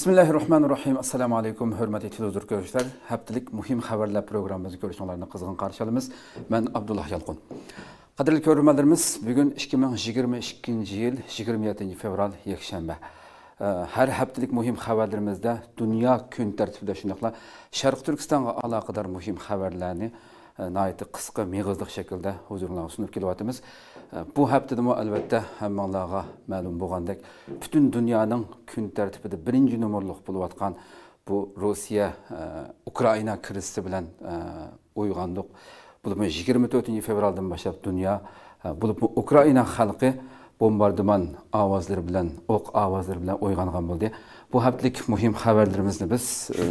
Bismillahirrahmanirrahim. Assalamu alaykum, hörmətli televizor görüşlər. Həftəlik mühüm xəbərlər proqramımızı görüşünlərinə qızğın qarşılayırıq. Mən Abdullah Yalqın. Qadirli görürmələrimiz, bu gün 2022-ci il 27 fevral yekşənbə. Hər həftəlik mühim xəbərlərimizdə dünya gün tərtibində şunaqla Şərq Türkistanla əlaqədar mühim xəbərlərini nəhayət qısqa, miğizliq şəkildə huzurlarına sunub gəliyətimiz. bu həftədəmə əlbəttə həmmənlərə məlum boğandək, bütün dünyanın gün tərtibədə birinci nömrlük buluvatqan bu Rusiya, Ukrayna krizi bilən ойғандық бұл 24 fevraldan başlap dünya, бұл e, Ukrayna xalqı bombardıman avazları bilen, ok avazları bilen boldi. Bu haftlik muhim haberlerimizni biz e,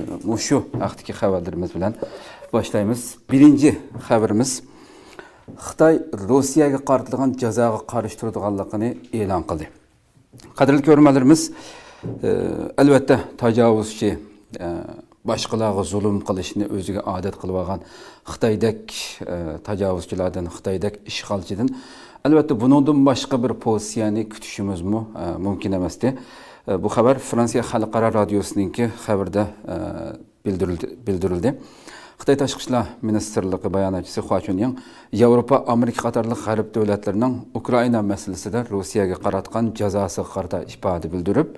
Қытай Русияға қартылған жазағы қарыштырдығалықыны елан қылды. Қадырлы көрмәліріміз, әлбәтті тажауызшы башқылағы зұлым қылышыны өзіге адет қылваған Қытайдәк тажауызшыладын, Қытайдәк ішқалшыдын. Әлбәтті бұнудың башқы бір позицияны күтішіміз мүмкін әмәсті. Бұ қабар Франция Қалықара Радиосының қабірді білдірілді. Қытай ташқы министрлігі баянатшысы Хуа Чуньян Еуропа, Америка қатарлық ғарып дәулетлерінің Украина де Русияға қаратқан жазасы қарта ипады білдіріп,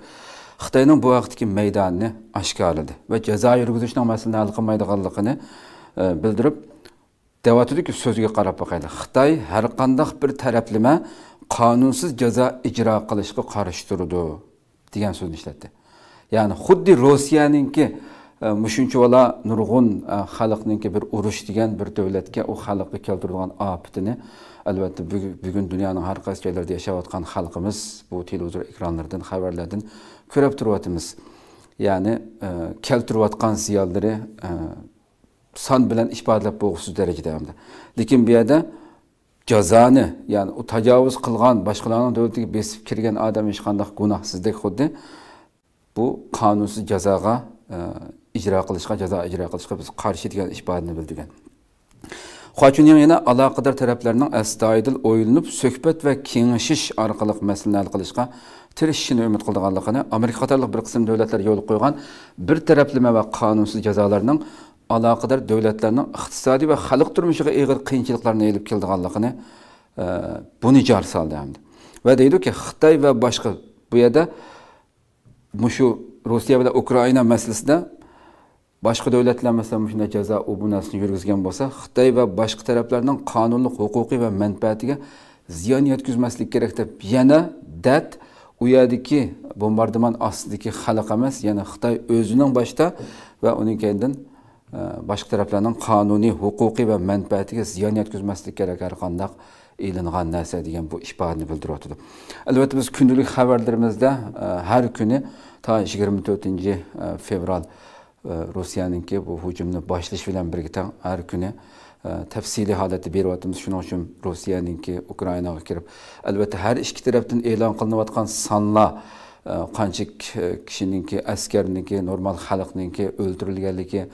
Xitayning bu vaqtdagi maydonini oshkorladi va jazo yurgizishning masalani hal qilmaydiganligini e, bildirib deyotidiki so'ziga qarab boqaylik xitoy har bir taraflama qonunsiz jazo ijro qilishga qarshi turdi degan so'zni ishlatdi ya'ni bola э, nurg'un э, xalqninki bir urush degan bir davlatga u xalqqa keltirilgan opitini albatta bugun dunyoning har qaysi joylarida yashayotgan xalqimiz bu televizor ekranlaridan xabarlardan ko'rib turyapmiz ya'ni e, keltirayotgan ziyonlari e, son bilan ifodalab bo'lg'usiz darajada lekin bu yerda jazoni ya'ni u tajovuz qilgan boshqalarning davlatiga besib kirgan odam hech qanday gunohsizdek xuddi bu qonunsiz jazoga e, ijro qilishga jazo ijro qilishga biz qarshi degan ishbodini bildirgan Xochuning yana aloqador taraflarning astoydil o'ylinib suhbat va kengashish orqali masalani hal qilishga tirishishini umid qilganligini Amerika qatorliq bir qism davlatlar yo'l qo'ygan bir taraflama va qonunsiz jazolarning aloqador davlatlarning iqtisodiy va xalq turmushiga og'ir qiyinchiliklarni elib kelganligini e, buni jar soldi hamda va deydiki xitoy va boshqa bu yerda shu rossiya bilan ukraina masalasida boshqa davlatlar masalan shunday jazo bu narsani yurgizgan bo'lsa xitoy va boshqa taraflarning qonunlik huquqiy va manfaatiga ziyon yetkazmaslik kerak deb yana dat u yerdagi bombardimon ostidagi xalq emas yana xitoy o'zining boshida va uning keyindan e, boshqa taraflarning qonuniy huquqiy va manfaatiga ziyon yetkazmaslik kerak har qandaq ilingan narsa degan bu ishorani bildiryotdi albatta biz kundalik xabarlarimizda e, har kuni to yigirma to'rtinchi e, fevral rossiyaningki bu hujumni boshlash bilan birga har kuni e, tafsiliy holatda beryapmiz shuning uchun rossiyaningki ukrainaga kirib albatta har ikki tarafdan e'lon qilinayotgan sonlar e, qancha e, kishiningki askarniki normal xalqningki o'ldirilganligi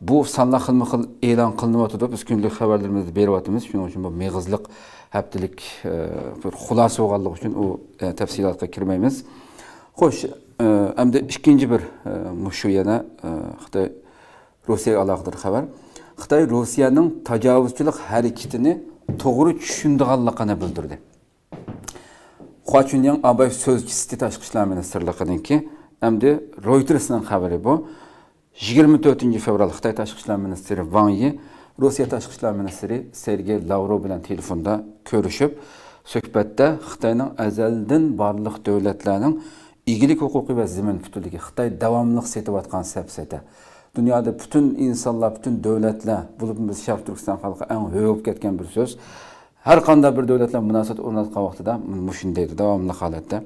bu sonlar xilma xil e'lon qilinayotdi biz kunlik xabarlarimizni beryapmiz shuning uchun bu meg'izliq haftalik bir xulosa bo'lganligi uchun u tafsilotga kirmaymiz xo'sh hamda ikkinchi bir shu yana xitoy rossiyaga aloqador xabar xitoy rossiyaning tajovuzchilik harakatini to'g'ri tushundiganligini bildirdi xochunyang abay so'zchisi tashqi ishlar ministrligininki hamda reutersning xabari bu yigirma to'rtinchi fevral xitoy tashqi ishlar ministri van yi rossiya tashqi ishlar ministri sergey lavrov bilan telefonda ko'rishib suhbatda xitoyning azaldan barliq davlatlarning egalik huquqi va zamin putulligi xitoy davomli setayotgan safsata dunyoda butun insonlar butun davlatlar bo'lib biz sharq turkiston xalqi eng ho'b ketgan bir so'z har qanday bir davlatlar munosabat o'rnatgan vaqtida mushundaydi davomli holatda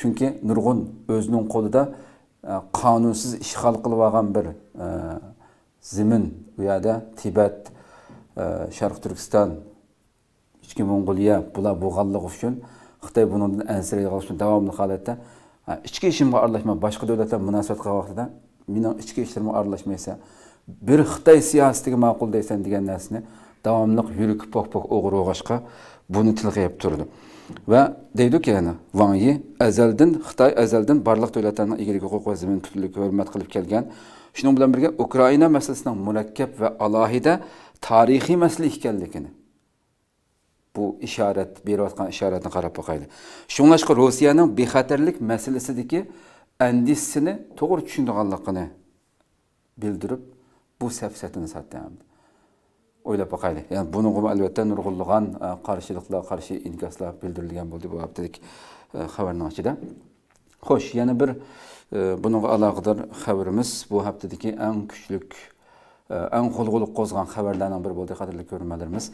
chunki nurg'un o'zining qo'lida qonunsiz ishg'ol qilib olgan bir zamin u yoqda tibat sharq turkiston ichki mong'oliya bular bo'lganligi uchun xitoy bundan ansiraydi davomli holatda ichki ishimga aralashma boshqa davlatlar munosabat qilgan vaqtida meni ichki ishlarimga aralashmaysan bir xitoy siyosatiga ma'qul deysan degan narsani davomli yurik pok pok o'g'ri o'g'ashqa buni tilg'ayib turdi va deydiki yana van yi azaldan xitoy azaldan barliq davlatlarning egalik huquq va zimin tutiligi hurmat qilib kelgan shuning bilan birga ukraina masalasining murakkab va alohida tarixiy masala ekanligini bu işaret ishorat berayotgan ishoratni qarab boqaylik shunglashqa rossiyaning bexatarlik masalasidagi doğru to'g'ri tushunganligini Bildirip bu safsatini sotdi o'ylab boqaylik ya'ni bunga albatta nurg'unlagan e, qarshiliklar qarshi inkoslar bildirilgan bo'ldi bu haftalik e, xabarning ichida Hoş yani bir e, bunga alakadar haberimiz bu haftadagi eng kuchlik әң э, қолғылық қозған хабарларның бірі болды қадірлі көрермендеріміз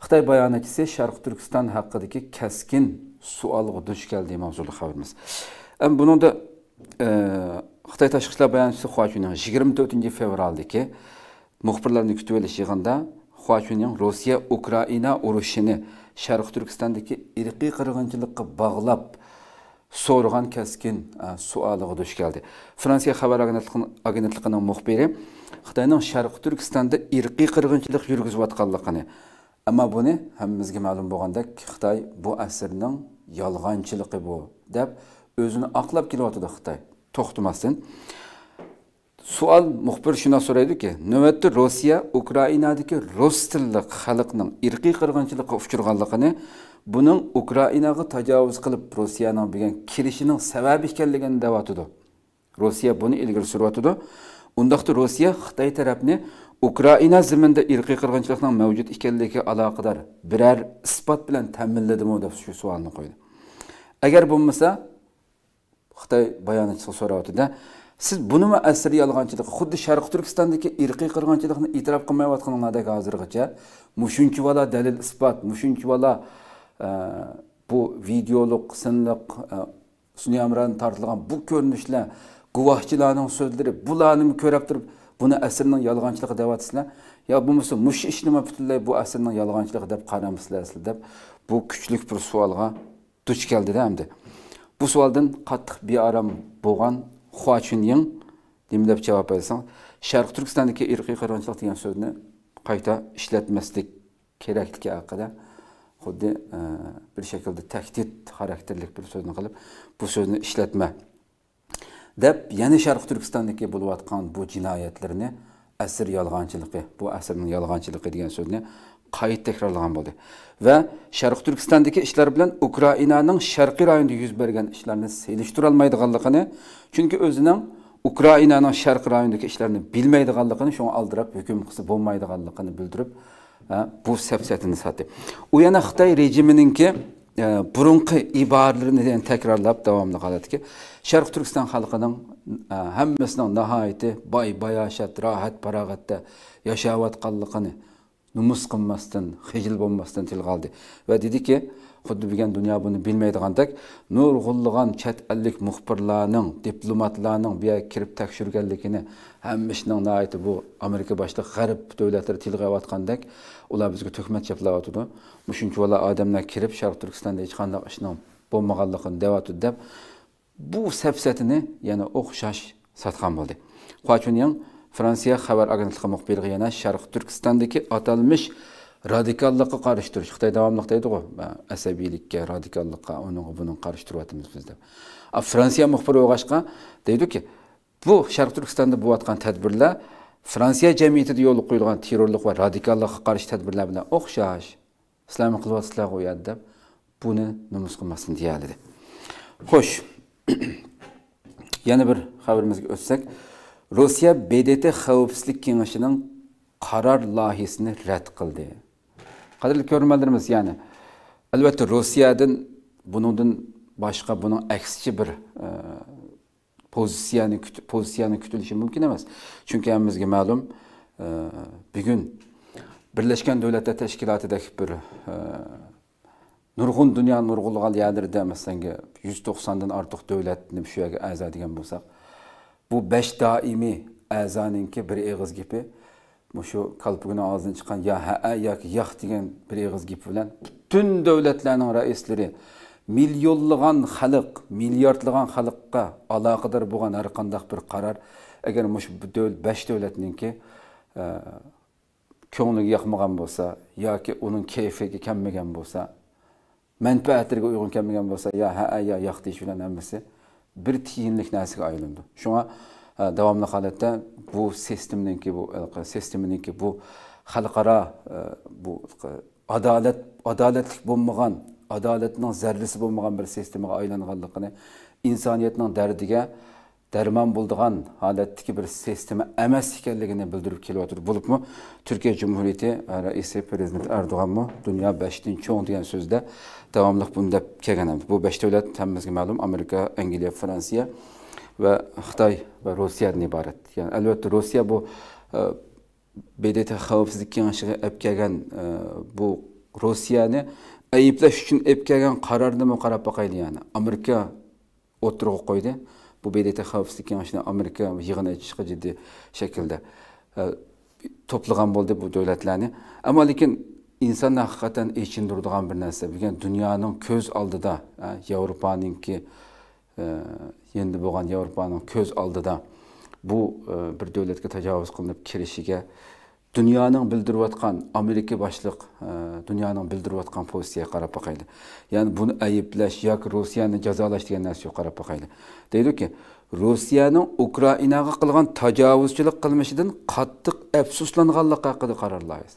қытай баянатшысы шарқ түркістан хақыдағы кәскин суалға душ келді мавзулы хабарымыз әм бұныңда қытай э, ташқы істер баянатшысы 24 жиырма төртінші февральдегі мұхбірлерді күтіп алыш жиғанда Хуачунның Россия Украина урушыны Шарқ түркістандағы ирқи кыргынчылыкка баглап сорган кескен э, суалыга душ келді Франция хабар агентлигинин мухбири xitoyning sharqi turkistonda irqiy qirg'inchilik yurgizayotganligini ammo buni hammamizga ma'lum bo'lgandek xitoy bu asrning yolg'onchiligi bu deb o'zini oqlab kelyotidi xitoy to'xtamasdan sual muxbir shuna so'raydiki navbatda rossiya ukrainadagi rus tilli xalqning irqiy qirg'inchilikqa uchirganligini buning ukrainaga tajovuz qilib rossiyaning bilgan kirishining sababi ekanligini deyotidi rossiya buni ilgari suryotidi undaqda rossiya xitoy tarafni ukraina ziminda irqiy qirg'inchilikning mavjud ekanligiga aloqador biror isbot bilan ta'minladimi deb shu savolni qo'ydi agar bo'lmasa xitoy bayonotchisi so'rayotganda siz bunimi asriy yolg'onchilik xuddi Sharq turkistondagi irqiy qirg'inchilikni e'tirof qilmayotganingizdek hozirgacha mushunchivala dalil isbot mushunchivala e, bu videoliq sinliq e, suniyamran tortilgan bu ko'rinishlar guvohchilarning so'zlari bularni ko'rib turib buni asrning yolg'onchiligi deyapsizlar yo bo'lmasa mush nima butunlay bu asrning yolg'onchiligi deb qaramasizlar sizlar deb bu kuchlik bir savolga duch keldida endi bu savoldan qattiq bearom bo'lgan xuachunying demlab javob bersang sharq turkistondagi irqiy qirg'inchilik degan so'zni qayta ishlatmaslik kerakligi haqida xuddi e, bir shaklda tahdid xarakterlik bir so'zni qilib bu so'zni ishlatma deb yana sharq turkistondagi bo'layotgan bu jinoyatlarni asr yolg'onchiligi bu asrning yolg'onchiligi degan so'zni qayta takrorlagan bo'ldi va sharq turkistondagi ishlar bilan ukrainaning sharqiy rayonida yuz bergan ishlarni olmaydiganligini chunki o'zining ukrainaning sharqiy rayonidagi ishlarini bilmaydiganligini shunga aldirab hukm qilsa bo'lmaydiganligini bildirib bu safsatini sotdi u yana xitoy rejiminingki e, burunqi iboralarini takrorlab davomli holatki sharq turkiston xalqining hammasining nihoyati boy bayoshat rohat farog'atda yashayotganligini numus qilmasdan hijil bo'lmasdan tilga oldi va dediki xuddi bilgan dunyo buni bilmaydigandek nurg'ullagan chet ellik muxbirlarning diplomatlarning bu kirib tekshirganligini hamma ishning Америка bu amerika boshliq g'arb davlatlari tilga ular bizga tuhmat chaplayotidi shuncha odamlar kirib sharq turkistonda hech qanday ishning bu safsatini yəni yana o'xshash satqan bo'ldi huachunyang fransiya xabar agentligi muxbirligi yana sharq turkistondagi atalmish radikallikqa qarshi turish xitoy davomli deydiku asabiylikka radikallikqa unga buninga qarshi turyapmiz biz deb fransiya muxbiri o'g'ashqa deydiki bu sharq turkistonda bo'layotgan tadbirlar fransiya jamiyatida yo'lga qo'yilgan terrorlik va radikallikqa qarshi tadbirlar bilan o'xshash sizlarmi qilyapsizlar u deb buni nomus qilmasin deyalidi xo'sh yana bir xabarimizga o'tsak rossiya bdt xavfsizlik kengashining qaror loyihasini rad qildi qadrli ko'rmalarimiz ya'ni albatta rossiyadan buningdan boshqa buning aksicha bir e, pozitsiyani pozitsiyani kutilishi mumkin emas chunki hammamizga ma'lum e, bugun birlashgan davlatlar tashkilotidagi bir e, nurg'un dunyoni nurg'ulg'al yerlarida masalangi yuz to'qsondan ortiq davlatni shu yerga a'zo degan bo'lsak bu besh doimiy a'zoninki bir eg'iz gapi shu kalpugini og'zidan chiqqan ya haa yoki yah degan bir eg'iz gapi bilan butun davlatlarning raislari millionlagan xalq milliardlagan xalqqa aloqador bo'lgan har qandaq bir qaror agar shu besh davlatninki ko'ngliga yoqmagan bo'lsa yoki uning kayfiga kelmagan bo'lsa manfaatlariga uyg'un kelmagan bo'lsa yo ha yo yo'q deyish bilan hammasi bir tiyinlik narsaga aylandi shunga e, davomli holatda bu sistemninki bu e, sisteminiki bu xalqaro e, bu adolat adolatlik bo'lmagan adolatning zarrisi bo'lmagan bir sistemaga aylanganligini insoniyatning dardiga darmon bo'ladigan holatdagi bir sistema emas ekanligini bildirib kelyotыр bo'libmi turkiya jumhuriyati e, raisi prezident erdo'g'anmi dunyo beshdan cho'ng degan so'zda davomli bundab kelgan bu besh davlat hammamizga ma'lum amerika angliya fransiya va xitoy va rossiyadan iborat ya'ni albatta rossiya bu e, bdt xavfsizlik kengashiga olib kelgan e, bu rossiyani ayiblash uchun olib kelgan qarornimi qarab boqayli ya'ni amerika o'tirg'i qo'ydi bu BDT xavfsizlik kengashidan amerika yig'ini chiqishga jiddiy shaklda e, to'plagan bo'ldi bu davlatlarni ammo lekin inson haqiqatdan echindiradigan bir narsa bilgan dunyoning ko'z oldida yevropaningki e, endi bo'lgan yevropaning ko'z oldida bu e, bir davlatga tajovuz qilinib kirishiga dunyoning bildirayotgan amerika boshliq e, dunyoning bildirayotgan pozitsiyaga qarab boqayli ya'ni buni ayblash yoki rossiyani jazolash degan narsaga qarab boqayli deydiki rossiyaning ukrainaga qilgan tajovuzchilik qilmishidan qattiq afsuslanganlik haqida qarorlaymiz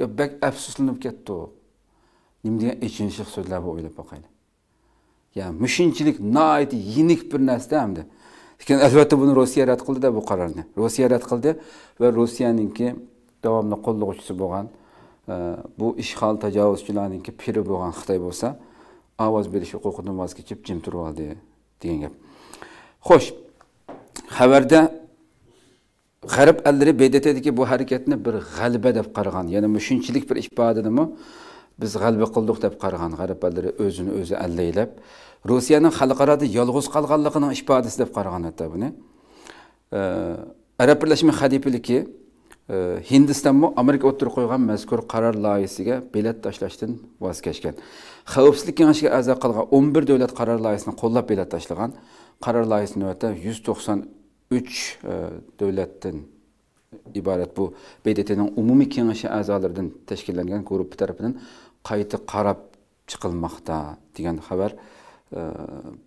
yo bak afsuslanib ketdi nima degan ichinchiq so'zlar bu o'ylab boqayli ya'ni mushunchalik nihoyat yinik bir narsa hamda lekin albatta buni rossiya rad qildida bu qarorni rossiya rad qildi va rossiyaningki davomli qo'llovchisi bo'lgan e, bu ishg'ol tajovuzchilarniki piri bo'lgan xitoy bo'lsa ovoz berish huquqidan voz kechib jim turib oldi degan gap xo'sh xabarda g'arb allari bedetdagi bu harakatni bir g'alaba deb qaragan ya'ni shunchalik bir ifodadimi biz g'alaba qildik deb qaragan g'arb allari o'zini o'zi allaylab rossiyaning xalqaroda yolg'iz qolganligini ifodasi deb qaragan hatto buni e, arab birlashma xalifaligi hindistonmi amerika o'ttirib qo'ygan mazkur qaror loyihasiga belat tashlashdan voz kechgan xavfsizlik kengashiga a'zo qilgan o'n bir davlat qaror loyihasini qo'llab belat tashlagan qaror loyihasi navbatda yuz to'qson uch e, davlatdan iborat bu bdtning umumiy kengashi a'zolaridan tashkillangan guruh tarafidan qayta qarab chiqilmoqda degan xabar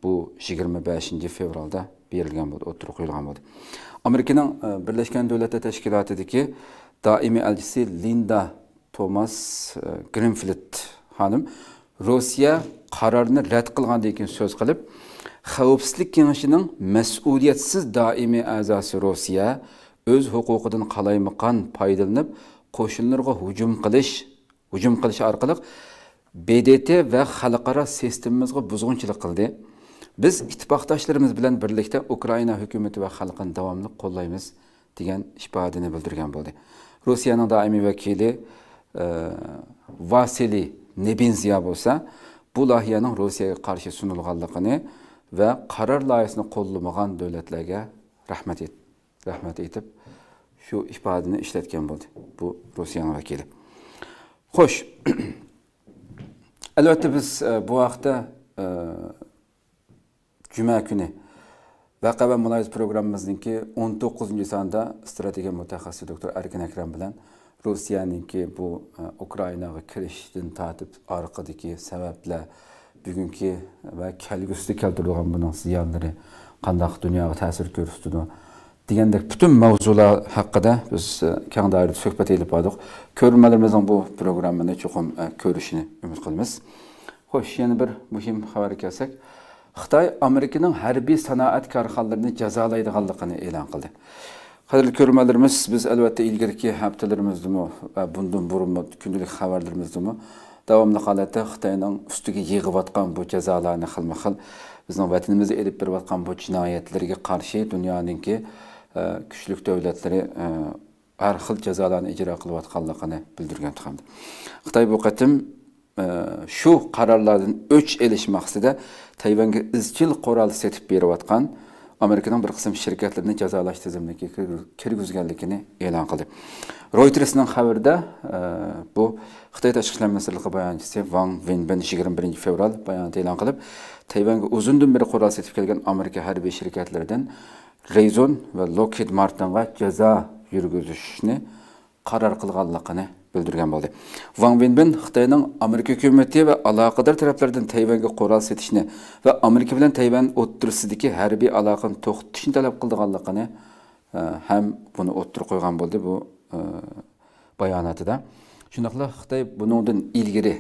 bu 25 fevralda berilgan bo'ldi o'ttirib qo'yilgan bo'ldi amerikaning birlashgan davlatlar tashkilotidagi doimiy elchisi linda tomas grinflit xonim rossiya qarorni rad qilgandan keyin so'z qilib xavfsizlik kengashining mas'uliyatsiz doimiy a'zosi rossiya o'z huquqidan qalaymaqon foydalanib qo'shinlarga hujum qilish hujum qilish orqali bdt va xalqaro sistemamizga buzg'unchilik kıldı. biz ittifoqdoshlarimiz bilan birlikda ukraina hükümeti va xalqini devamlı qo'llaymiz degan ifodani bildirgan bo'ldi rossiyaning doimiy vakili e, vasiliy Ziyab bo'lsa bu loyihaning rossiyaga qarshi sunilganligini va qaror loyihasini qo'llamagan davlatlarga rahmat et, rahmat etip shu ifodani ishlatgan bo'ldi bu rossiyaning vakili xo'sh albatta biz e, bu haqda juma e, kuni vaqa va muloyiz programmamizniki 19 to'qqizinchi sonda strategiya mutaxassisi doktor arkin akram bilan rossiyaningki bu e, ukrainaga kirishidan tortib orqadagi sabablar bugungi va kelgusida keltiradigan buning ziyonlari qandoq dunyoga ta'sir ko'rsatadi degandek butun mavzular haqida biz e, kang doirada suhbat qilib bordik ko'rmalarimizni bu programmani chuqur e, ko'rishini umid qilamiz xo'sh yana bir muhim xabar kelsak xitoy amerikaning harbiy sanoat korxonalarini jazolaydiganligini e'lon qildi qadrli ko'rmalarimiz biz albatta ilgariki haftalarimizda va bundan burun kundalik xabarlarimizdami davomli holatda xitoyning ustiga yig'ibotgan bu jazolarni xilma xil bizning vatanimizda elib berayotgan bu jinoyatlarga qarshi dunyoninki kuchli davlatlari har xil jazolarni ijro qilayotganligini bildirgan hamda xitoy bu qatim shu qarorlardan o'ch olish maqsadida tayvanga izchil qurol setib berayotgan amerikaning bir qism shirkatlarini jazolash tizimiga kirgizganligini e'lon qildi reutersning xabarida bu xitoy tashqi ishlar ministrligi bayonchisi van venben yigirma birinchi fevral bayonot e'lon qilib tayvanga uzundan beri qurol setib kelgan amerika harbiy shirkatlaridan Рейзон вән Локхид Мартынға жаза жүргізішіні қарар қылғалықыны білдірген болды. Ван Венбен Қытайның Америка көміметі вән алақыдар тараптардың Тайванға қорал сетішіні ә Америка білен Тайван өттірісідікі әрбей алақын тоқтышын талап қылғалықыны әм бұны өттір қойған болды бұ баянатыда. Шунақла Қытай бұныңдан илгері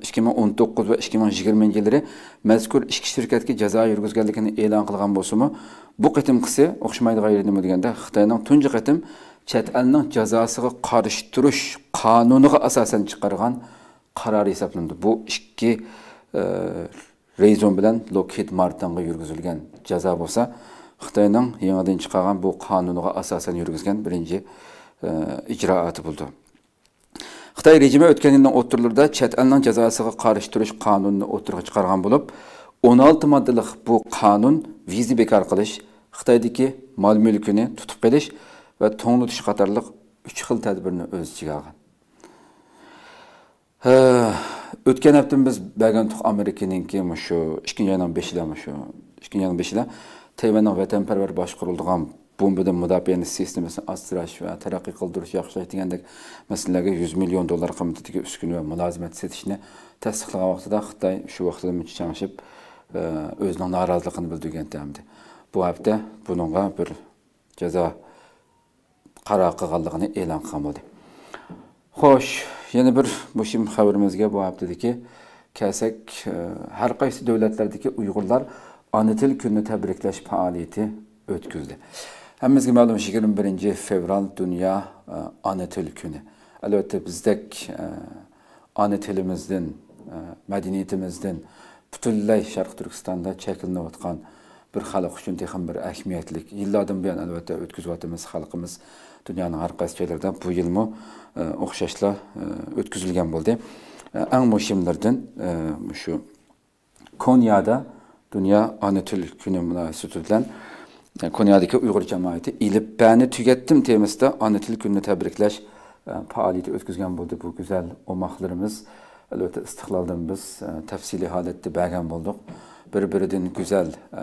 2019 ә, ва 2020 жылдары мәзкур ішкі шіркетке жаза жүргізгенлігін элан қылған болсымы, бұл қытым қысы оқшымайды ғайырдым дегенде Қытайның түнжі қытым чәт әлінің жазасыға қарыштырыш қануныға асасын шығарған қарар есапланды. Бұл ішкі ә, Рейзон білән Локхид Мартанға жүргізілген жаза болса, Қытайның еңіден шыққан бұл қануныға асасын жүргізген бірінші icraatı ә, buldu. xitoy rejimi o'tgan yilning o'ttirlarida chet elning jazosiga qarshi turish qonunini o'tirg'a chiqargan bo'lib o'n olti moddalik bu qonun viza bekor qilish xitoydagi mol mulkini tutib qilish va to'nglitish qatorliq uch xil tadbirni o'z ichiga olgan o'tgan hafta hə, biz bagantuq amerikaninki shu ikkinchi oyning beshida shu ikkinchi oyning beshida tayvanning vatanparvar boshqariladigan bu bilan mudofiani sistemasini asrash va taraqqiy qildirish yaxshilash degandek masalalarga 100 million dollar qimmatidagi uskuna va mulozimat setishni tasdiqlagan vaqtida xitoy shu vaqtda muncha changishib e, o'zining noroziligini bildirgan edi bu hafta bunga bir jazo qaror qilganligini e'lon qilgan bo'ldi xo'sh yana bir mushim xabarimizga bu haftadagi kelsak e, har qaysi davlatlardagi uyg'urlar ona til kunini tabriklash faoliyati o'tkazdi Hammizga ma'lum 21 fevral dunyo ona e, til kuni. Albatta bizdek ona e, tilimizdan, e, madaniyatimizdan butunlay Sharq Turkistonda shakllanayotgan bir xalq uchun texan bir ahamiyatli. bir an albatta ötküz xalqimiz dunyoning dünyanın qaysi joylaridan bu ötküzülgen o'xshashlar o'tkazilgan bo'ldi. Eng muhimlardan shu Konyada dunyo ona til kuni munosabati bilan yani Konya'daki Uygur cemaati ilip beni tükettim temizde annetil gününü tebrikleş yani, e, faaliyeti ötküzgen buldu bu güzel omaklarımız. Elbette istiklaldan biz e, tefsili halette belgen bulduk. Bir-birinin güzel e,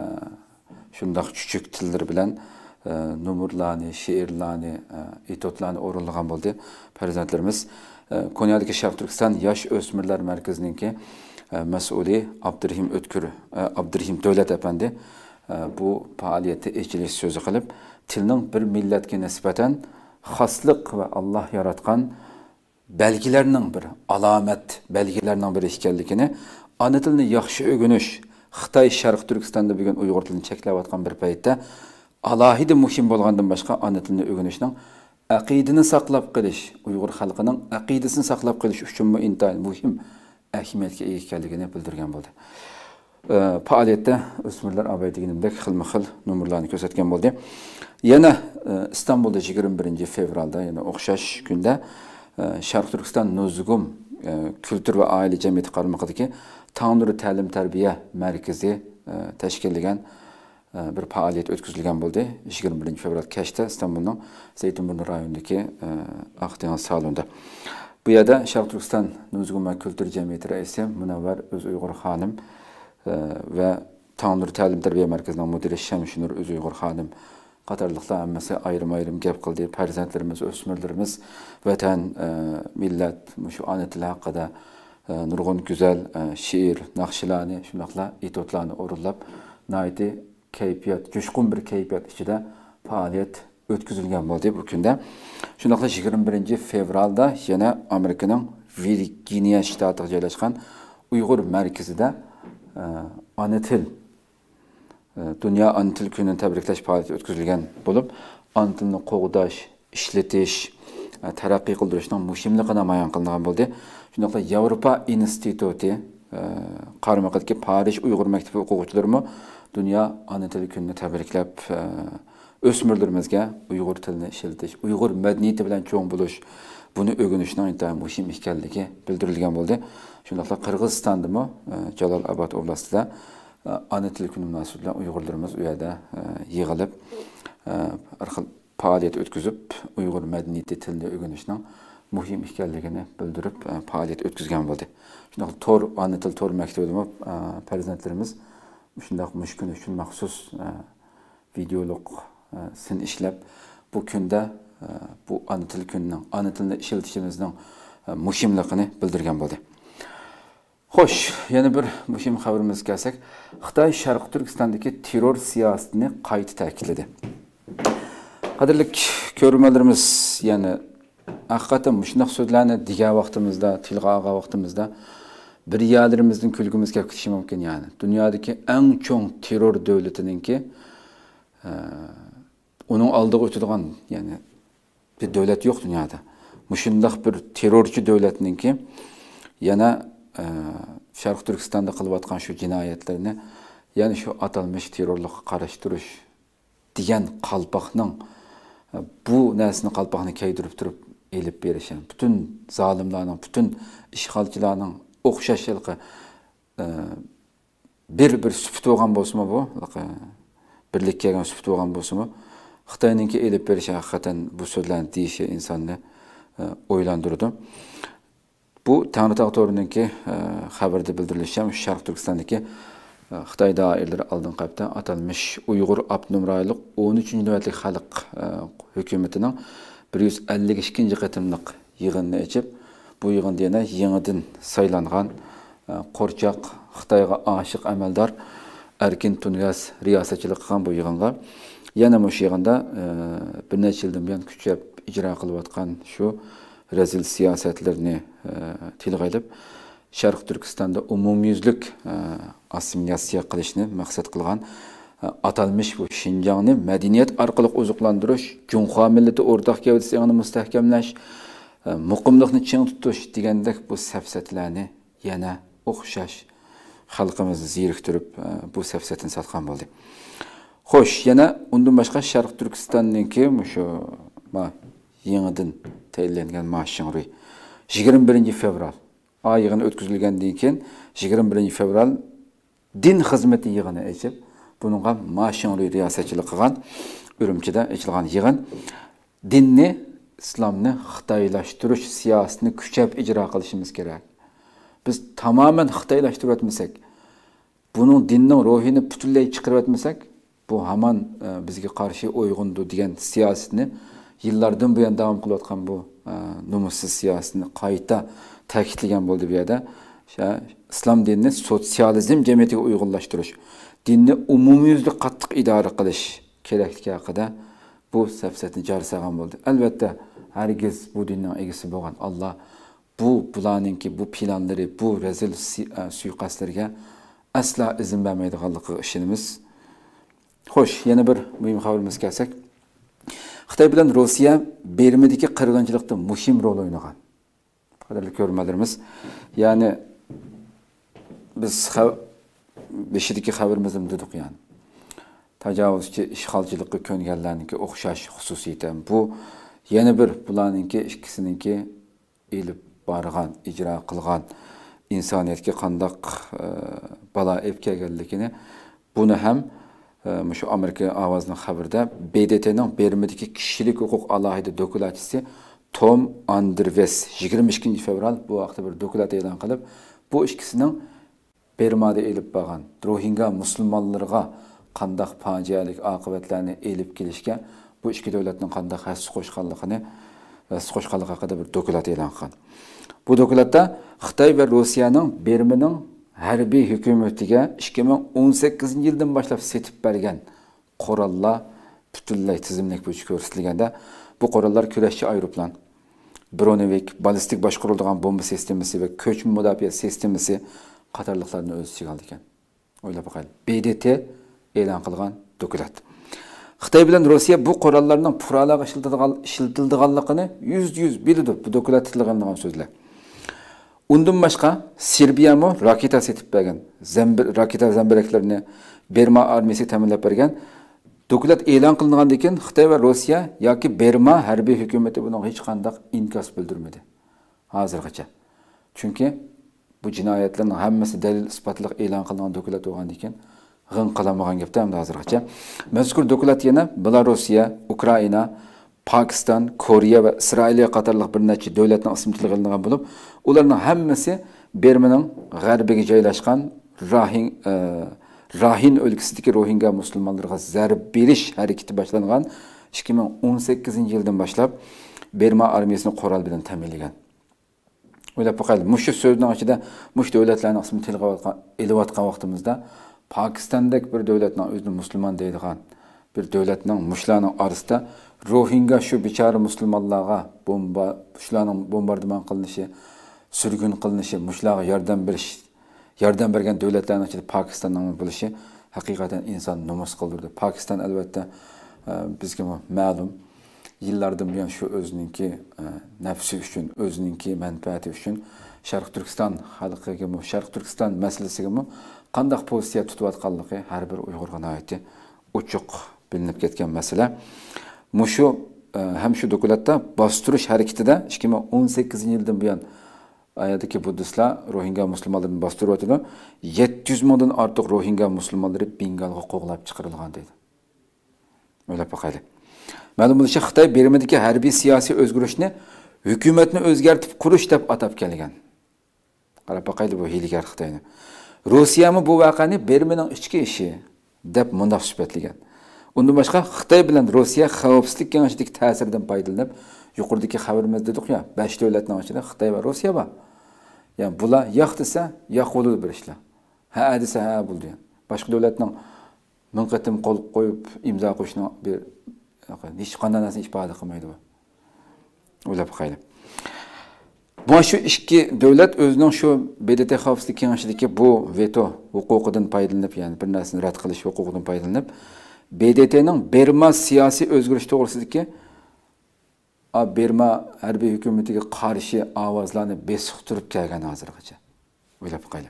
şundak küçük tiller bilen e, şiirlani şiirlerini, e, itotlarını orulgan buldu. Perzentlerimiz e, Konya'daki Şark Türkistan Yaş Ösmürler Merkezi'ninki e, mesulü Abdurrahim Ötkür, e, Abdurrahim Dövlet Efendi ee, bu faaliyeti eclis sözü kılıp tilning bir milletki nisbatan xosliq ve Allah yaratkan belgilarning bir alomat belgilarning biri ekanligini ana tilni yaxshi o'g'inish xitoy sharq turkistonda bugun uyg'ur tilini cheklayotgan bir paytda alohida muhim bo'lgandan başka ana tilni o'g'inishning aqidini saqlab qilish uyg'ur xalqining aqidasini saqlab qilish uchun intayin muhim ahamiyatga ega ekanligini bildirgan bo'ldi faoliyatda o'smirlar abadiyligidek xilma xil nomerlarni ko'rsatgan bo'ldik yana istanbulda yigirma birinchi fevralda yana o'xshash kunda sharq turkiston nuzgum kultur va oila jamiyati qarmog'idagi tanuri ta'lim tarbiya markazi tashkillagan bir faoliyat o'tkazilgan bo'ldi yigirma birinchi fevral kechda istanbulning zaytunburni rayonidagi axtiyon salonda bu yerda sharq turkiston nuzgum va kultur jamiyati raisi munavvar o'z uyg'ur xonim və Tanrı Təlim Tərbiyə Mərkəzinin müdiri Şəmşinur Öz Uyğur xanım qatarlıqda əmməsi ayrım-ayrım gəb qıl deyib, pərzəndlərimiz, ösmürlərimiz vətən, e, millət, şu anətlə haqqında e, nurgun gözəl e, şiir, naxşilani, şunaqla itotlarını orullab, naiti keyfiyyət, coşqun bir keyfiyyət içində fəaliyyət ötküzülgən oldu bu gündə. Şunaqla 21 fevralda yenə Amerikanın Virginia ştatı yerləşən Uyğur mərkəzində ona til dunyo ona til kunini tabriklash faoliyati o'tkazilgan bo'lib ona tilni qo'g'dash ishlatish e, taraqqiy qildirishning muhimligini namoyon qilingan bo'ldi shundoqla yevropa instituti e, qarama parij uyg'ur maktabi o'quvchilarimi dunyo ona tili kunini tabriklab e, o'smirlarimizga uyg'ur tilini ishlatish uyg'ur madaniyati bilan cho'ng bo'lish buni o'rganishni intayin muhim ekanligi bildirilgan bo'ldi shundoqla qirg'izistondami e, jalol abad oblastida e, ona tili kuni munosabati bilan uyg'urlarimiz u yerda yig'ilib har xil faoliyat o'tkazib uyg'ur madaniyati tilini o'rganishni muhim ekanligini bildirib faoliyat o'tkazgan bo'ldi shundoq to'r ona til to'r maktabida farzandlarimiz shundoq mushkul uchun maxsus e, videolog e, sin ishlab bu kunda e, bu ona til kunini ona tilni ishlatishimizning muhimligini bildirgan bo'ldi xo'sh yana bir muhim xabarimizga kelsak xitoy sharq turkistondagi terror siyosatini qayta ta'kidladi qadrli ko'rmalarimiz ya'ni haqiqatdan shundoq so'zlarni degan vaqtimizda tilga olgan vaqtimizda brigadirimizni kulgimizga kutishi mumkin ya'ni dunyodagi eng cho'ng terror davlatiningki e, uning oldiga o'tadigan ya'ni bir davlat yo'q dunyoda mushundoq bir terrorchi davlatninki yana sharq e, turkistonda qilayotgan shu jinoyatlarni ya'ni shu atalmish terrorlikqa qarashi degan qalpoqning e, bu narsani qalpoqni kaydirib turib elib berishi butun zolimlarning butun ishg'olchilarning o'xshash e, bir bir supit bo'lgan bo'lsinmi bu birlikka kelgan supit bo'lgan bo'lsinmi xitoyninki ilib berishi haqiqatan bu so'zlarni deyishi insonni e, o'ylantirdi bu tangritog' to'riniki e, xabarda bildirilishicha sharq turkistonniki xitoy doiralari oldin hafta atalmish uyg'ur abnum rayonlik o'n uchinchi navbatlik xalq hukumatining bir yuz ellik ikkinchi qatimliq yig'inni ichib бұйығын дені еңіден сайланған ә, қорчақ қытайға ашық әмәлдар әркен түнгәс риясатшылық қылған бұйығынға яна мұш жиғында ә, бірнеше жылдан бері күшеп ижра қылып жатқан шу рәзіл саясатларына ә, тіл қайлып шарқ Түркістанда умумүйүзлүк ә, ассимиляция қылышыны мақсат қылған ә, аталмыш бұл шинжаңны мәдениет арқылы озықландыру жұңха милләті ортақ кеудесі яғни мұстахкемләш muqimlikni ching tutish degandek bu safsatlarni yana o'xshash xalqimizni ziyiriktirib bu safsatini sotgan bo'ldi xo'sh yana undan boshqa sharq turkistonniki shu yangidan tayinlangan mashinri yigirma birinchi fevral a yig'ini o'tkazilgandan keyin yigirma birinchi fevral din xizmati yig'ini ichib bunga mashinri riyosatchilik qilgan urumchida ichilgan yig'in dinni islomni xitoylashtirish siyasını kuchab icra qilishimiz gerek. biz tamamen tamoman xitoylashtiryotmasak Bunun dinin ruhini butunlay chiqaryotmasak bu hemen e, bizga qarshi uyg'undu degan siyosatni yillardan buyon devam qilayotgan bu e, siyasını siyosatni qayta ta'kidlagan bir yada yerda islom dinini sotsializm jamiyatiga uyg'unlashtirish dinni umumyuzli qattiq idora qilish kerakligi haqida bu sefsetin jari salgan elbette. albatta herkes bu dinning egasi bo'lgan Alloh bu ki bu planları bu rezil e, suiqasdlarga asla izin izn bermaydiganligiga ishonamiz hoş yana bir muhim xabarimizga kelsak xitoy bilan rossiya bermidagi qirg'inchilikda muhim rol o'ynagan qadrli ko'rmalarimiz ya'ni biz beshidagi xabarimizda dedik ya'ni tajovuzchi ishg'olchilikqa ko'nganlarniki o'xshash xususiyati bu Yeni bir ki bularninki ikkisiniki ilib borgan ijro qilgan insoniyatga qandoq e, balo eb kelganligini buni ham shu e, amerika ovozini xabarida bdtning bermidagi kishilik huquq alohida dokladchisi tom anderves yigirma ikkinchi fevral bu vaqtda bir doklad e'lon qilib bu ikkisining bermada elip borgan rohingya Müslümanlara kandak fojialik oqibatlarni elip gelişken bu ikki davlatning qanday qaysi qo'shganligini qo'shganligi haqida bir dokulat e'lon qilgan bu dokulatda xitoy va rossiyaning bermining harbiy hukumatiga ikki ming o'n sakkizinchi yildan boshlab setib bergan qurollar butunlay tizimlik ko'rsatilganda bu qurollar kurashchi ayroplan bronevik ballistik boshqariladigan bomba sistemasi va ko'chma mudofaa sistemasi qatorliqlarni o'z ichiga oldi bdt e'lon qilgan xitoy bilan rossiya bu qurollarning puralarga ishlatilganligini yuz yuz biladi bu dokulat tilgan so'zlar undan boshqa Serbiya serbiyami raketa setib bergan zambir raketa zambiraklarini berma armiyasi ta'minlab bergan dokulat e'lon qilingandan keyin xitoy va rossiya yoki berma harbiy hukumatı buni hech qanday inkos bildirmadi hozirgacha chunki bu jinoyatlarning hammasi dalil isbotliq e'lon qilingan dokulat bo'lgandan keyin Gün qilinmagan gapda hamda hozirgacha mazkur dokulat yine, Belarusya, Ukrayna, Pakistan, koreya va isroiliya qatorliq bir necha davlatning ismi tilg'ilingan bo'lib ularning hammasi bermining g'arbiga joylashgan rahin e, rahin o'lkasidagi rohingya musulmonlarga zarb berish harakati boshlangan 2018 yildan boshlab berma armiyasini qurol bilan ta'minlagan o'ylab boqaylik mushu so'zni ichida mush devletlerin ismini tilg'ab ilayotgan vaqtimizda pokistondek bir davlatni o'zini musulmon deydigan bir davlatning mushlarning orasida rohingya shu bechora musulmonlarga bomba shularning bombardimon qilinishi surgun qilinishi mushlarga yordam berish yordam bergan davlatlarni ichida pokistonning bo'lishi haqiqatan inson nomus qildirdi pokiston albatta e, bizga ma'lum yillardan buyon shu o'zininki e, nafsi uchun o'ziningki manfaati uchun sharq turkiston xalqiga sharq turkiston masalasigami qandaq pozitsiya tutayotganligi har bir uyg'urga noiti uchuq bilinib ketgan masala mushu e, ham shu dokumentda bostirish harakatida ikki ming o'n yildan buyon ayadagi buddistlar rohingya musulmonlarni bostirib o'tadi yetti yuz mingdan ortiq rohingya musulmonlari bengalga qo'g'lab chiqarilgan deydi o'ylab boqaylik ma'lum bo'lishicha xitoy bermidagi harbiy siyosiy o'zgarishni hukumatni o'zgartirib qurish deb atab kelgan qarab boqaylik bu hilgar xitoyni rossiyami bu voqeani berminin ichki ishi deb mundoq suhbatlagan undan boshqa xitoy bilan rossiya xavfsizlik kengashidagi ta'siridan foydalanib yuqoridagi xabarimiz dedik ya besh davlatni ichida xitoy va rossiya bor ya'ni bular yo'q desa yo'q bo'ladi bir ishlar ha desa ha bo'ldi boshqa davlatning minqatim qolib qo'l qo'yib imzo qo'yishni hech qanday narsa ifoda qilmaydi bu o'ylab qo'ying Bu şu işki devlet özünün şu BDT xavfsizlik kengashi'dagi bu veto huquqidan paydalanıp ya'ni bir narsani rad qilish huquqidan foydalanib, BDTning Berma siyosiy o'zgarish to'g'risidagi Berma harbiy hukumatiga qarshi ovozlarni besiqtirib kelgan hozirgacha. O'ylab qo'ying.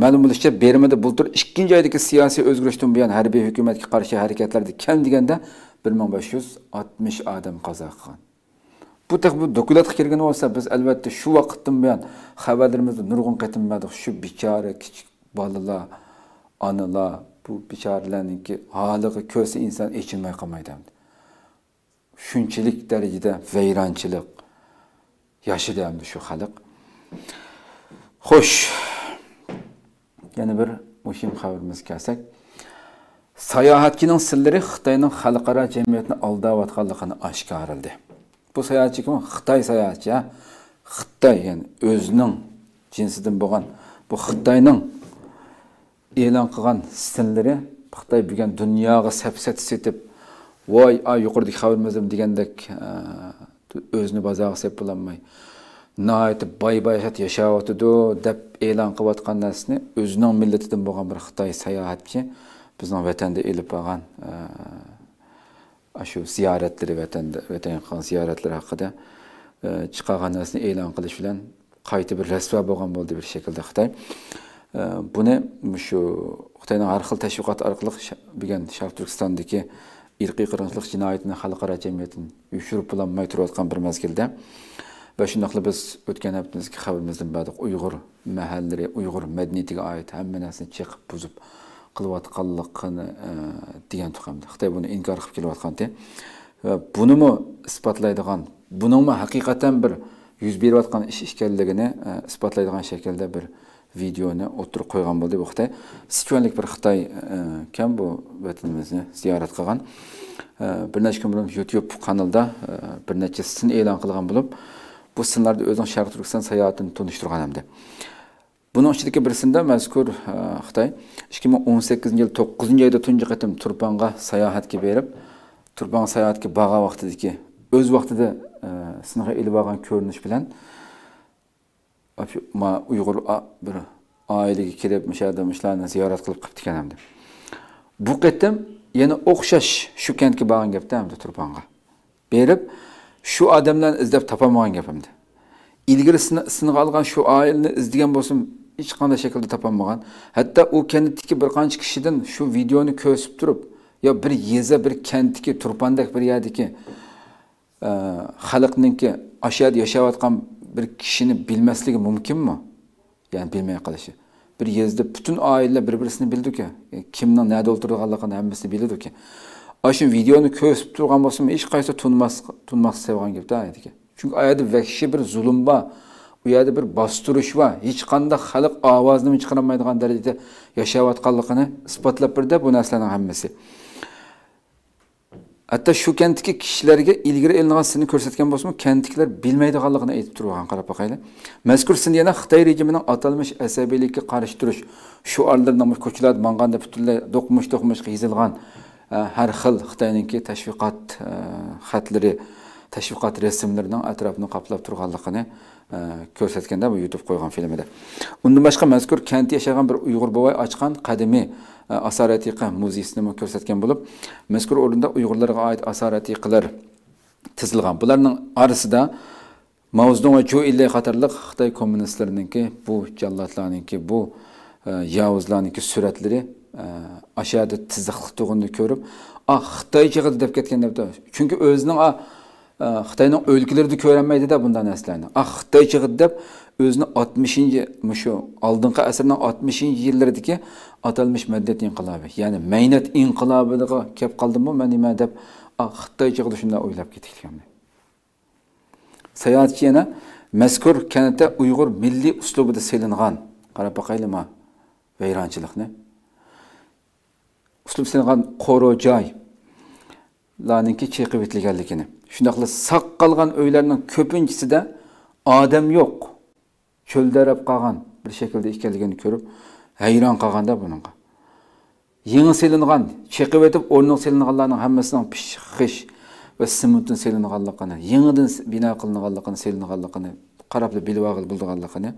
Ma'lum bo'lishicha Bermada bultur 2-oydagi siyosiy o'zgarishdan buyon harbiy hukumatga qarshi harakatlarda kam deganda 1560 odam qazo qilgan bu dokulatga kelgan olsa, biz elbette şu vakitten buyon haberlerimizde nurg'un qaytinmadik şu bechora kichik bolalar onalar bu bechoralarninki holiga ko'rsa inson echinmay qolmaydi shunchalik darajada vayronchilik yashidi hamda shu xalq xo'sh yana bir muhim xabarimizga kelsak sayohatchining sirlari xitoyning xalqaro jamiyatni aşka oshkoraldi бұл саятшы кім қытай саятшы қытай яғни өзінің жинсіден болған бұл қытайның елан қылған стильдері қытай бүген дүнияға сәпсәт сетіп ой ай юқордық хабармызым дегендек өзіні базағы сеп болалмай наайты бай байшат жашап отырды деп елан қылып жатқан нәрсені өзінің милетіден болған бір қытай саяхатшы біздің ватанды еліп алған shu ziyoratlari vatanda vatanga qilgan ziyoratlari haqida e, chiqargan narsani e'lon qilish bilan qayta bir rasvo bo'lgan bo'ldi bir shaklda xitoy e, buni shu xitoyni har xil tashviqot orqali bugun sharq turkistondagi irqiy qirg'inchilik jinoyatini xalqaro jamiyatdan yushirib bo'lolmay turayotgan bir mazgilda va shundoqla biz o'tgan haftamizdagi xabarimizdan ba'di uyg'ur mahallari uyg'ur madaniyatiga oid hamma narsani chiqib buzib кылып атканлыгын деген тукамды қытай бұны инкар кылып келип аткан те бунуму испатлайдыган бунуму акыйкатан бір жүз беріп аткан иш экенлигини испатлайдыган бір бир видеоны отырып қойған болды бул кытай бір қытай кытай экен бұл бәтінімізді зиярат қылған бир күн бұрын YouTube каналда бир нече сын элан қылған болып бұл сындарды өзінің Шаркы Түркістан саяатын тунуштурган эмди buni ichidagi birisida mazkur e, xitoy ikki ming o'n sakkizinchi yil to'qqizinchi oyda tunji qatim turponga sayohatga berib turpon sayohatga baga vaqtidagi o'z vaqtida e, sinfga ilib olgan ko'rinish bilan uyg'ur bir oilaga kirib mushaada shularni ziyorat qilib qilibdi ekan hamda bu qatim yana o'xshash shu kentga borgan gapda hamda turponga berib shu odamlarni izlab topolmagan gapimdi ilgari singa olgan shu oilani izlagan bo'lsam hech qanday shaklda topolmagan hatto u kentdagi bir qancha kishidan shu videoni ko'rsib turib yo bir yeza bir kentdiki turpandak bir yerdiki e, xalqniki ashu yerda yashayotgan bir kishini bilmasligi mumkinmi ya'ni bilmay qolishi bir yezda butun oila bir birisini bildiku e, kimni nada o'tirganligini hammasini biladiku ana shu videoni ko'rsib turgan bo'lsam hech qaysi tunmas tunmas sevgan gapda chunki u yerda vahshiy bir zulm bor bu yerda bir bostirish va hech qanday xalq ovozini chiqarolmaydigan darajada yashayotganligini isbotlab birda bu narsalarning hammasi hatto shu kentdagi kishilarga ilgari ilingan sinni ko'rsatgan bo'lsa kantdagilar bilmaydiganligini aytib turgan qarab boqaylik mazkur sin yana xitoy rejimining atalmish asabiylikka qarshi turish shuarlarni ko'chalarda manganda butunlay do'qmish do'qmish yezilgan e, har xil Xitoyningki tashviqot e, xatlari tashviqot rasmlarining atrofini qoplab turganligini Э, ko'rsatganda bu youtube qo'ygan filmida undan boshqa mazkur kantda yashagan bir uyg'ur bovoy ochgan qadimiy e, asoratiqa muzeysini ko'rsatgan bo'lib mazkur o'rinda uyg'urlarga oid asoratiqalar tizilgan bularning orasida mavzudun va chuilla qatorliq xitoy kommunistlarininki bu jallodlarningki bu e, yovuzlarninki suratlari ashadi e, tiziqliqligini ko'rib a ah, xitoy chig'idi deb ketgan debdi chunki o'zining Э, xitoyni o'lkalarida ko'rinmaydida bundan aslani a ah, xitoy chiqdi deb o'zini oltmishinchi shu oldingi asrni oltmishinchi yillaridagi atalmish maddat inqilobi ya'ni maynat inqilobiga kelib qoldimmi man nima deb ah, xitoy chiqdi shunday o'ylab ketganman sayohatchi yana mazkur kanatda uyg'ur milliy uslubida selingan qarab boqaylima vayronchilikni uslub selingan qo'ro joy larninki chayqib etilganligini shundaqla sog' qolgan uylarning ko'pinchasida odam yo'q cho'ldarab qolgan bir shaklda ekanligini ko'rib hayron qolganda buninga yangi silingan chiqib o'tib o'rni silinganlarning hammasining pishiqish va simutin silinganligini yangidan bino qilinganligini silinganligini qarab bilib olgan bo'lganligini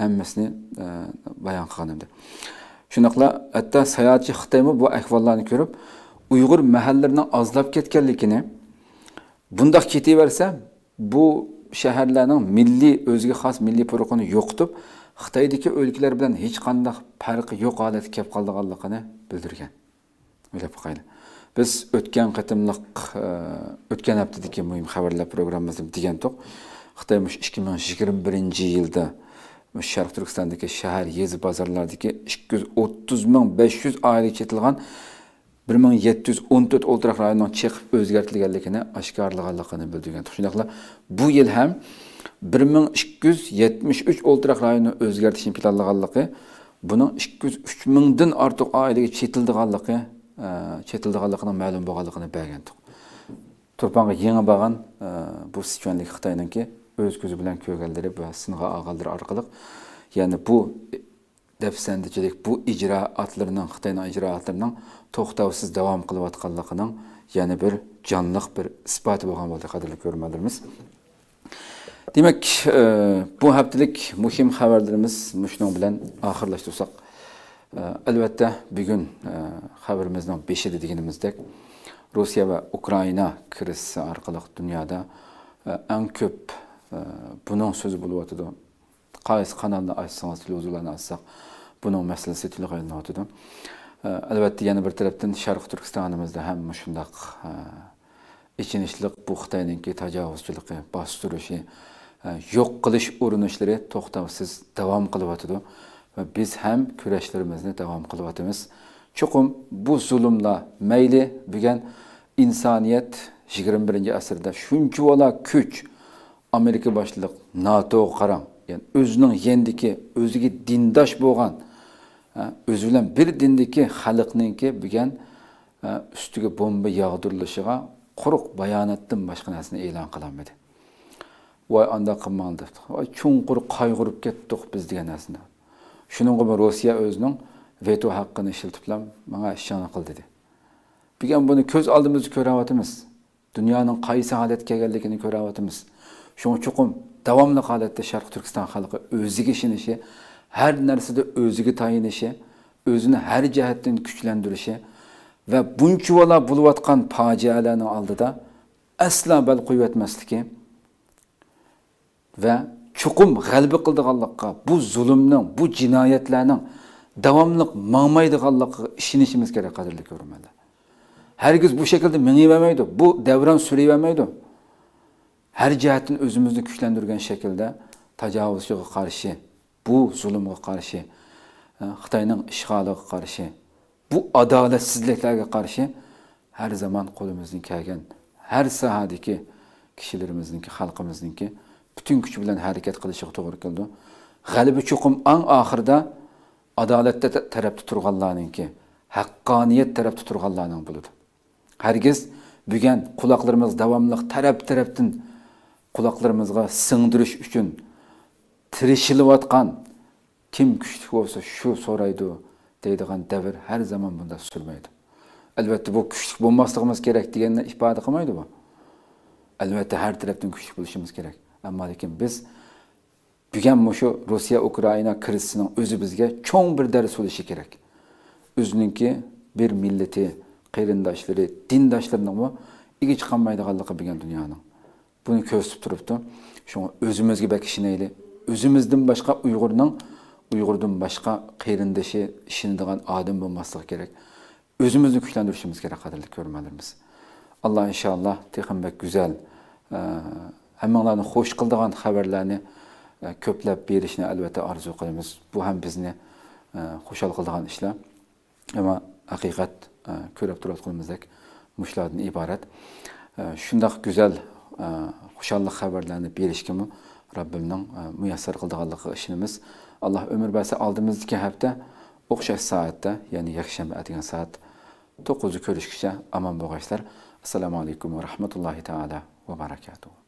hammasini e, bayon qilgan edi shunaqla hatto sayohatchi xitoymi bu ahvollarni ko'rib uyg'ur mahallarining ozlab ketganligini bundoq ketaversa bu shaharlarning milliy o'ziga xos milliy purqini yo'qotib xitoydagi o'lkalar bilan hech qanday farqi yo'q holatga kelib qolganligini bildirgan o'ylab qo'yaylik biz o'tgan qatimliq e, o'tgan haftadagi muhim xabarlar programmasida degan to'q xitoy ikki ming yigirma birinchi yilda sharq turkistondagi shahar yezi bozorlaridagi ikki yuz o'ttiz ming besh yuz oila ketilgan 1714 Oltıraq rayonunun çekip özgərtilgənlikini aşkarlığanlıqını bildirgen. Şundaqla bu yıl hem 1273 Oltıraq rayonu özgərtişini planlığanlıqı, bunun 203 mindən artıq ailəyə çetildiğanlıqı, çetildiğanlıqının e, məlum boğanlıqını belgendik. Turpanğa yeni bağan e, bu sikonlik Xitayınınki öz gözü bilen köğəldirib ve sınığa ağaldırı arqılıq. Yani bu e, dəfsəndicilik, bu icraatlarının, Xitayın icraatlarının to'xtovsiz davom qilayotganligining yani bir jonliq bir isboti bo'lgan bo'ldi qadrli ko'rmalarimiz demak e, bu haftalik muhim haberlerimiz shuning bilan oxirlashtirsak e, elbette bugün e, xabarimizning beshida deganimizdek rossiya va ukraina krizisi orqali dunyoda e, eng ko'p e, buning so'zi bo'lyotidi qaysi kanalni açsanız, televizyonlarını açsaq, bunun məsələsi tilqə olunatdı. albatta yana bir tarafdan sharq turkistonimizda ham shundoq ichinishliq bu xitoyninki tajovuzchiligi bosib turishi yo'q qilish urinishlari to'xtovsiz davom qilyotidi va biz ham kurashlarimizni davom qilyapmiz chuqum bu zulmlar mayli bugun insoniyat yigirma birinchi asrda shunchavala kuch amerika boshliq nato qarang ya'ni o'zining yendiki o'ziga dindosh bo'lgan o'zi bilan bir dindagi xalqninki bo'lgan ustiga bomba yog'dirilishiga quruq bayonotdan boshqa narsani e'lon qilolmadi voy andoq qilmang deb voy chunqur qayg'urib ketdik biz degan narsani shuning bu rossiya o'zining veto haqqini ishlatib bilan manga ishchani qil dedi bugun buni ko'z oldimizda ko'ryapmiz dunyoning qaysi holatga kelganligini ko'ryapmiz shunga chuqur davomli holatda sharq turkiston xalqi o'ziga ishonishi hər nərsədə özünü tayinləşə, özünü hər cəhətdən gücləndirişə və bunki ola bulvatqan faciələrin aldıda əsla bəl qüvvətməsliki və çuqum qəlbi qıldığanlıqqa, bu zulümnün, bu cinayətlərinin davamlıq mağmaydıqanlıqqa işinişimiz gerek qadirli görməli. Hər güz bu şəkildə minivəməydi, bu dəvran sürüyvəməydi. Hər cəhətin özümüzü gücləndirən şəkildə təcavüzçiyə qarşı bu zulmga qarshi e, xitoyning ishg'oliga qarshi bu adolatsizliklarga qarshi har zamon qo'limizdan kelgan har sohadagi kishilarimizniki xalqimizniki butun kuch bilan harakat qilishiga to'g'ri keldi g'alaba chuqum ang oxirida adolatda tarafda turganlarninki haqqoniyat tarafda turganlarning bo'ladi hargiz bugun quloqlarimiz davomli taraf tarafdan quloqlarimizga singdirish uchun tirishiliyotgan kim kuchli bo'lsa şu soraydı deydigan devir her zaman bunda sürmeydi. Elbette bu kuchli bo'lmasligimiz kerak deganni ifoda qilmaydi bu Elbette her tarafdan kuchli bo'lishimiz kerak ammo lekin biz bugun shu rossiya ukraina krizisining o'zi bizga cho'ng bir dars bo'lishi Üzünün ki bir milleti, millati iki dindoshlarini ega chiqolmaydiganligi bugun dunyoning buni ko'rsatib turibdi shunga o'zimizga bak ishonaylik o'zimizdan boshqa uyg'urning uyg'urdan boshqa qiyrindishi ishonadigan odam bo'lmasligi kerak o'zimizni kuchlantirishimiz kerak qadrli ko'rmalarimiz alloh inshaalloh texmbak go'zal e, hammanglarni xush qildigan xabarlarni ko'plab berishni elbette arzu qilamiz bu ham bizni e, xushol qildigan ishlar ammo haqiqat e, ko'rib turayotganimizdek ibaret. iborat güzel, go'zal haberlerini xabarlarni berishgimi Rabbimning e, muyassar qildiganligi ishimiz. Alloh umr bersa oldimizdagi hafta o'xshash saatte ya'ni yakshanba atgan soat 9 ni ko'rishgacha amon bo'lg'aysizlar. Assalomu ve rahmetullahi rahmatullohi taala va barakatuh.